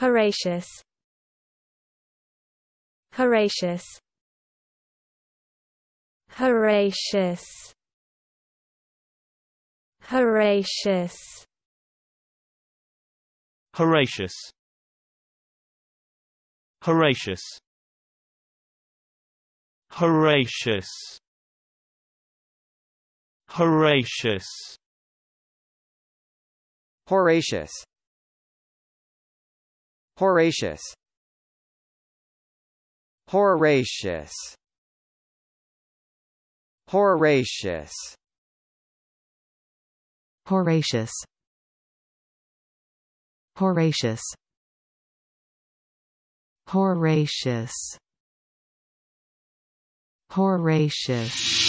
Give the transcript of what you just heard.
Horatius Horatius Horatius Horatius Horatius Horatius Horatius Horatius Horatius Horatius Horatius Horatius Horatius Horatius Horatius Horatius